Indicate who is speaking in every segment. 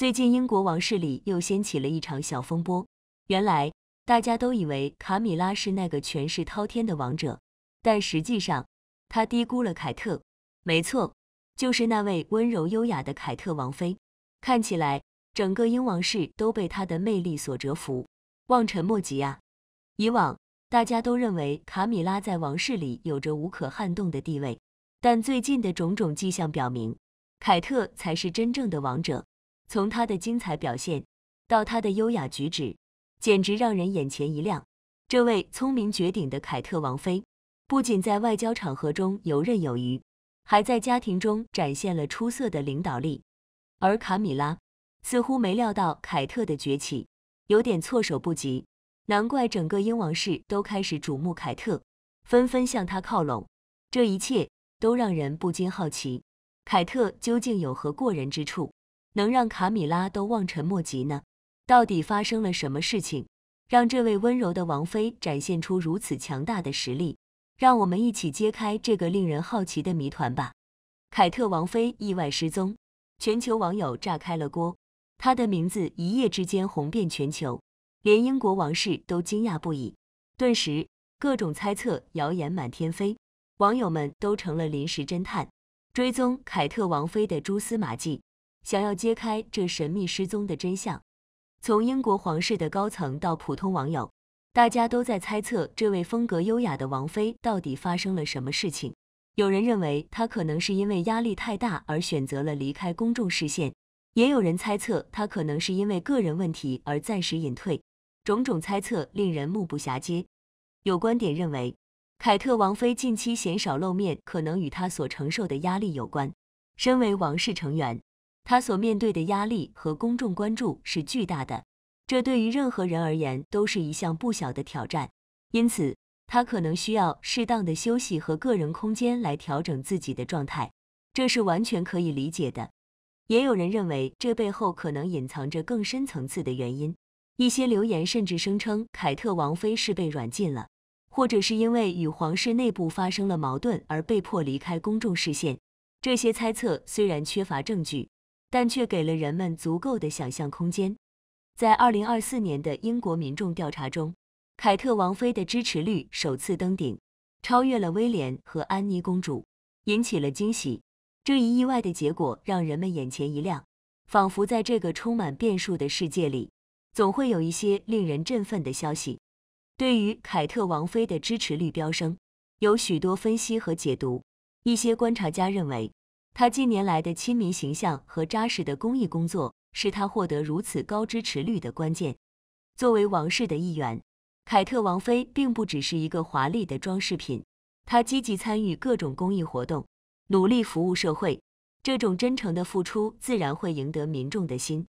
Speaker 1: 最近英国王室里又掀起了一场小风波。原来大家都以为卡米拉是那个权势滔天的王者，但实际上他低估了凯特。没错，就是那位温柔优雅的凯特王妃。看起来整个英王室都被她的魅力所折服，望尘莫及啊！以往大家都认为卡米拉在王室里有着无可撼动的地位，但最近的种种迹象表明，凯特才是真正的王者。从他的精彩表现到他的优雅举止，简直让人眼前一亮。这位聪明绝顶的凯特王妃，不仅在外交场合中游刃有余，还在家庭中展现了出色的领导力。而卡米拉似乎没料到凯特的崛起，有点措手不及。难怪整个英王室都开始瞩目凯特，纷纷向他靠拢。这一切都让人不禁好奇，凯特究竟有何过人之处？能让卡米拉都望尘莫及呢？到底发生了什么事情，让这位温柔的王妃展现出如此强大的实力？让我们一起揭开这个令人好奇的谜团吧！凯特王妃意外失踪，全球网友炸开了锅，她的名字一夜之间红遍全球，连英国王室都惊讶不已。顿时，各种猜测、谣言满天飞，网友们都成了临时侦探，追踪凯特王妃的蛛丝马迹。想要揭开这神秘失踪的真相，从英国皇室的高层到普通网友，大家都在猜测这位风格优雅的王妃到底发生了什么事情。有人认为她可能是因为压力太大而选择了离开公众视线，也有人猜测她可能是因为个人问题而暂时隐退。种种猜测令人目不暇接。有观点认为，凯特王妃近期鲜少露面，可能与她所承受的压力有关。身为王室成员，他所面对的压力和公众关注是巨大的，这对于任何人而言都是一项不小的挑战。因此，他可能需要适当的休息和个人空间来调整自己的状态，这是完全可以理解的。也有人认为这背后可能隐藏着更深层次的原因。一些流言甚至声称凯特王妃是被软禁了，或者是因为与皇室内部发生了矛盾而被迫离开公众视线。这些猜测虽然缺乏证据。但却给了人们足够的想象空间。在二零二四年的英国民众调查中，凯特王妃的支持率首次登顶，超越了威廉和安妮公主，引起了惊喜。这一意外的结果让人们眼前一亮，仿佛在这个充满变数的世界里，总会有一些令人振奋的消息。对于凯特王妃的支持率飙升，有许多分析和解读。一些观察家认为。他近年来的亲民形象和扎实的公益工作是他获得如此高支持率的关键。作为王室的一员，凯特王妃并不只是一个华丽的装饰品，她积极参与各种公益活动，努力服务社会。这种真诚的付出自然会赢得民众的心。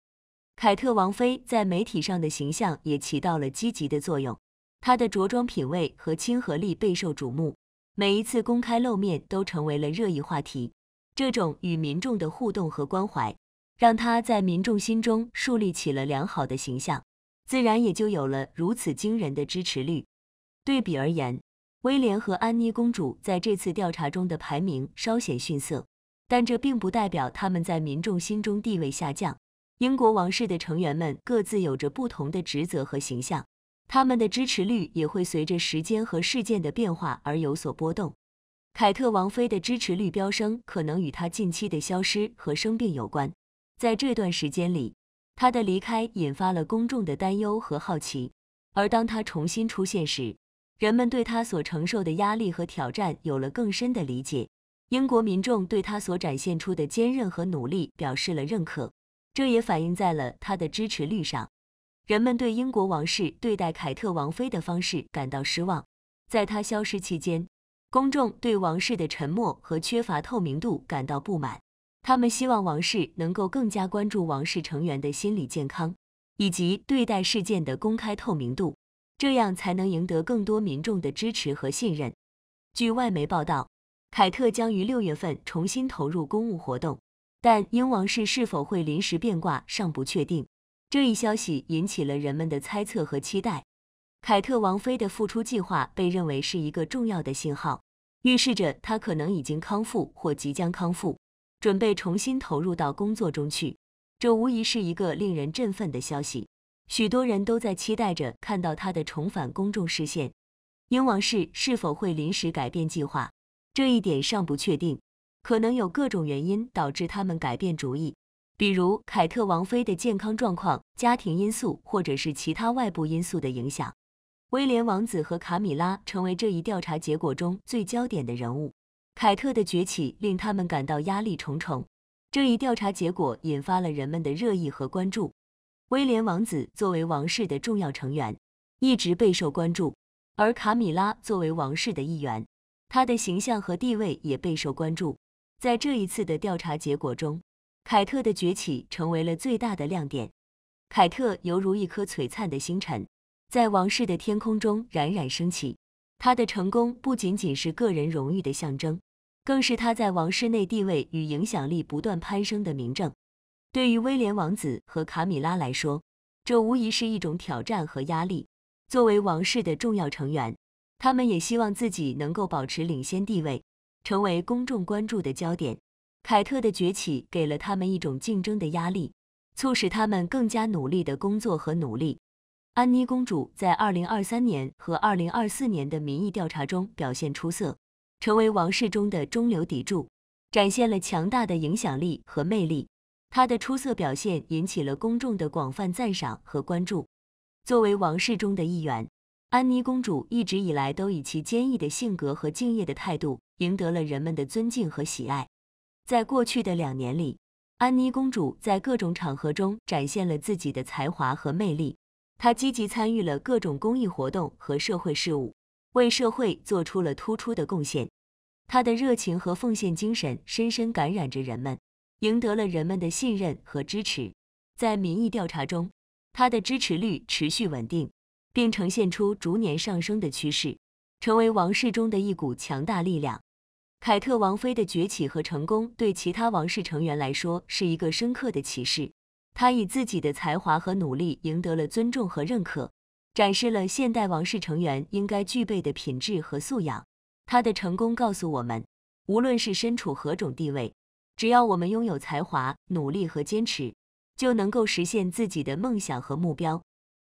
Speaker 1: 凯特王妃在媒体上的形象也起到了积极的作用，她的着装品味和亲和力备受瞩目，每一次公开露面都成为了热议话题。这种与民众的互动和关怀，让他在民众心中树立起了良好的形象，自然也就有了如此惊人的支持率。对比而言，威廉和安妮公主在这次调查中的排名稍显逊色，但这并不代表他们在民众心中地位下降。英国王室的成员们各自有着不同的职责和形象，他们的支持率也会随着时间和事件的变化而有所波动。凯特王妃的支持率飙升，可能与她近期的消失和生病有关。在这段时间里，她的离开引发了公众的担忧和好奇。而当她重新出现时，人们对她所承受的压力和挑战有了更深的理解。英国民众对她所展现出的坚韧和努力表示了认可，这也反映在了她的支持率上。人们对英国王室对待凯特王妃的方式感到失望。在她消失期间，公众对王室的沉默和缺乏透明度感到不满，他们希望王室能够更加关注王室成员的心理健康，以及对待事件的公开透明度，这样才能赢得更多民众的支持和信任。据外媒报道，凯特将于六月份重新投入公务活动，但英王室是否会临时变卦尚不确定。这一消息引起了人们的猜测和期待。凯特王妃的复出计划被认为是一个重要的信号，预示着她可能已经康复或即将康复，准备重新投入到工作中去。这无疑是一个令人振奋的消息，许多人都在期待着看到她的重返公众视线。英王室是否会临时改变计划，这一点尚不确定，可能有各种原因导致他们改变主意，比如凯特王妃的健康状况、家庭因素，或者是其他外部因素的影响。威廉王子和卡米拉成为这一调查结果中最焦点的人物。凯特的崛起令他们感到压力重重。这一调查结果引发了人们的热议和关注。威廉王子作为王室的重要成员，一直备受关注；而卡米拉作为王室的一员，他的形象和地位也备受关注。在这一次的调查结果中，凯特的崛起成为了最大的亮点。凯特犹如一颗璀璨的星辰。在王室的天空中冉冉升起，他的成功不仅仅是个人荣誉的象征，更是他在王室内地位与影响力不断攀升的明证。对于威廉王子和卡米拉来说，这无疑是一种挑战和压力。作为王室的重要成员，他们也希望自己能够保持领先地位，成为公众关注的焦点。凯特的崛起给了他们一种竞争的压力，促使他们更加努力的工作和努力。安妮公主在2023年和2024年的民意调查中表现出色，成为王室中的中流砥柱，展现了强大的影响力和魅力。她的出色表现引起了公众的广泛赞赏和关注。作为王室中的一员，安妮公主一直以来都以其坚毅的性格和敬业的态度赢得了人们的尊敬和喜爱。在过去的两年里，安妮公主在各种场合中展现了自己的才华和魅力。他积极参与了各种公益活动和社会事务，为社会做出了突出的贡献。他的热情和奉献精神深深感染着人们，赢得了人们的信任和支持。在民意调查中，他的支持率持续稳定，并呈现出逐年上升的趋势，成为王室中的一股强大力量。凯特王妃的崛起和成功对其他王室成员来说是一个深刻的启示。他以自己的才华和努力赢得了尊重和认可，展示了现代王室成员应该具备的品质和素养。他的成功告诉我们，无论是身处何种地位，只要我们拥有才华、努力和坚持，就能够实现自己的梦想和目标。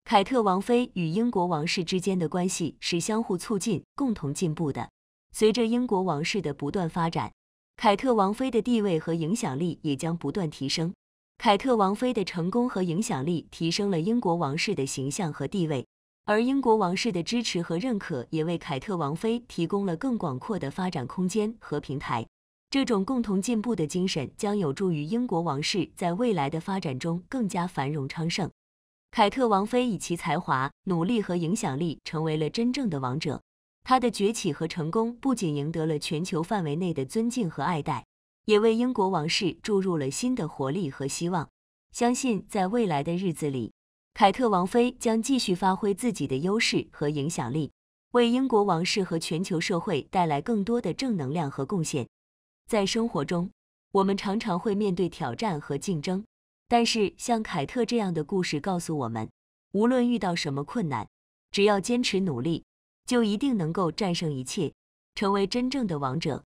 Speaker 1: 凯特王妃与英国王室之间的关系是相互促进、共同进步的。随着英国王室的不断发展，凯特王妃的地位和影响力也将不断提升。凯特王妃的成功和影响力提升了英国王室的形象和地位，而英国王室的支持和认可也为凯特王妃提供了更广阔的发展空间和平台。这种共同进步的精神将有助于英国王室在未来的发展中更加繁荣昌盛。凯特王妃以其才华、努力和影响力成为了真正的王者。她的崛起和成功不仅赢得了全球范围内的尊敬和爱戴。也为英国王室注入了新的活力和希望。相信在未来的日子里，凯特王妃将继续发挥自己的优势和影响力，为英国王室和全球社会带来更多的正能量和贡献。在生活中，我们常常会面对挑战和竞争，但是像凯特这样的故事告诉我们，无论遇到什么困难，只要坚持努力，就一定能够战胜一切，成为真正的王者。